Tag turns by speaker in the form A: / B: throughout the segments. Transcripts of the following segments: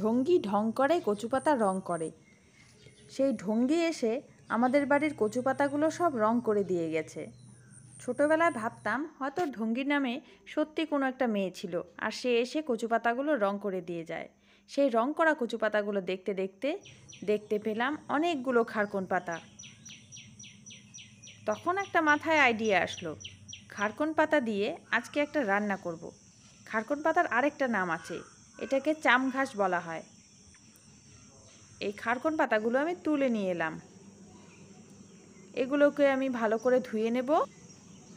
A: ঢঙ্গি ঢং করে কচু পাতা রং করে সেই ঢঙ্গি এসে আমাদের বাড়ির কচু পাতাগুলো সব রং করে দিয়ে গেছে ছোটোবেলায় ভাবতাম হয়তো ঢঙ্গির নামে সত্যি কোনো একটা মেয়ে ছিল আর সে এসে কচু পাতাগুলো রং করে দিয়ে যায় সেই রং করা কচু পাতাগুলো দেখতে দেখতে দেখতে পেলাম অনেকগুলো খারকন পাতা তখন একটা মাথায় আইডিয়া আসলো খারকন পাতা দিয়ে আজকে একটা রান্না করব। খারকন পাতার আরেকটা নাম আছে এটাকে চাম ঘাস বলা হয় এই খারকন পাতাগুলো আমি তুলে নিয়ে এলাম এগুলোকে আমি ভালো করে ধুয়ে নেব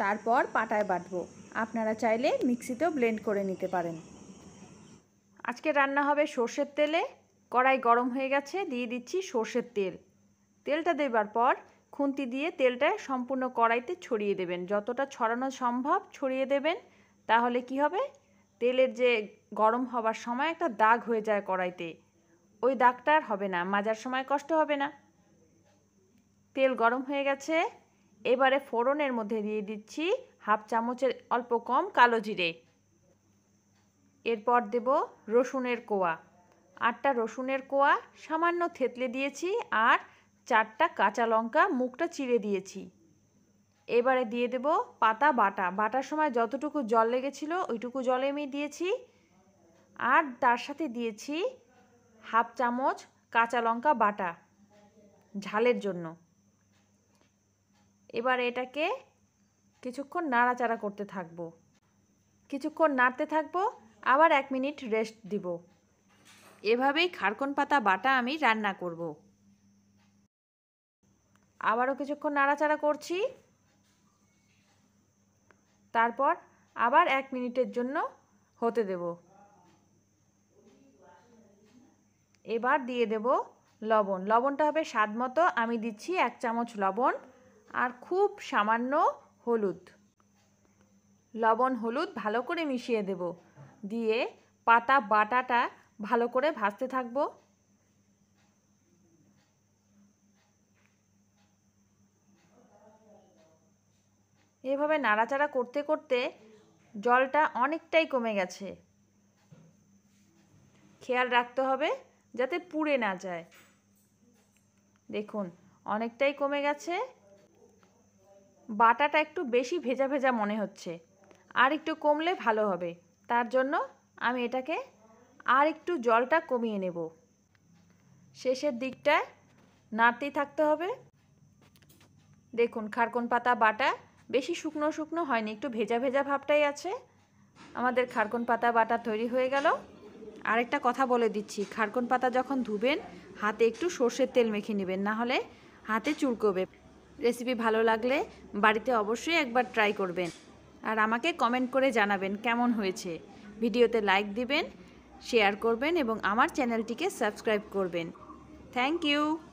A: তারপর পাটায় বাটব আপনারা চাইলে মিক্সিতেও ব্লেন্ড করে নিতে পারেন আজকে রান্না হবে সর্ষের তেলে কড়াই গরম হয়ে গেছে দিয়ে দিচ্ছি সর্ষের তেল তেলটা দেবার পর খুন্তি দিয়ে তেলটা সম্পূর্ণ কড়াইতে ছড়িয়ে দেবেন যতটা ছড়ানো সম্ভব ছড়িয়ে দেবেন তাহলে কি হবে তেলের যে গরম হবার সময় একটা দাগ হয়ে যায় কড়াইতে ওই দাগটা আর হবে না মাজার সময় কষ্ট হবে না তেল গরম হয়ে গেছে এবারে ফোড়নের মধ্যে দিয়ে দিচ্ছি হাফ চামচের অল্প কম কালো জিরে এরপর দেব রসুনের কোয়া আটটা রসুনের কোয়া সামান্য থেতলে দিয়েছি আর চারটা কাঁচা লঙ্কা মুখটা চিড়ে দিয়েছি এবারে দিয়ে দেব পাতা বাটা বাটার সময় যতটুকু জল লেগেছিল ওইটুকু জলে আমি দিয়েছি আর তার সাথে দিয়েছি হাফ চামচ কাঁচা লঙ্কা বাটা ঝালের জন্য এবার এটাকে কিছুক্ষণ নাড়াচাড়া করতে থাকবো কিছুক্ষণ নাড়তে থাকবো আবার এক মিনিট রেস্ট দিব এভাবেই খারকন পাতা বাটা আমি রান্না করব আবারও কিছুক্ষণ নাড়াচাড়া করছি তারপর আবার এক মিনিটের জন্য হতে দেব এবার দিয়ে দেব লবণ লবণটা হবে স্বাদ মতো আমি দিচ্ছি এক চামচ লবণ আর খুব সামান্য হলুদ লবণ হলুদ ভালো করে মিশিয়ে দেব দিয়ে পাতা বাটাটা ভালো করে ভাজতে থাকবো এভাবে নাড়াচাড়া করতে করতে জলটা অনেকটাই কমে গেছে খেয়াল রাখতে হবে যাতে পুড়ে না যায় দেখুন অনেকটাই কমে গেছে বাটাটা একটু বেশি ভেজা ভেজা মনে হচ্ছে আর একটু কমলে ভালো হবে তার জন্য আমি এটাকে আর একটু জলটা কমিয়ে নেব শেষের দিকটায় নাড়তেই থাকতে হবে দেখুন খারকন পাতা বাটা বেশি শুকনো শুকনো হয়নি একটু ভেজা ভেজা ভাবটাই আছে আমাদের খারকন পাতা বাটা তৈরি হয়ে গেল আরেকটা কথা বলে দিচ্ছি খারকন পাতা যখন ধুবেন হাতে একটু সর্ষের তেল মেখে নেবেন না হলে হাতে চুরকবে রেসিপি ভালো লাগলে বাড়িতে অবশ্যই একবার ট্রাই করবেন আর আমাকে কমেন্ট করে জানাবেন কেমন হয়েছে ভিডিওতে লাইক দিবেন শেয়ার করবেন এবং আমার চ্যানেলটিকে সাবস্ক্রাইব করবেন থ্যাংক ইউ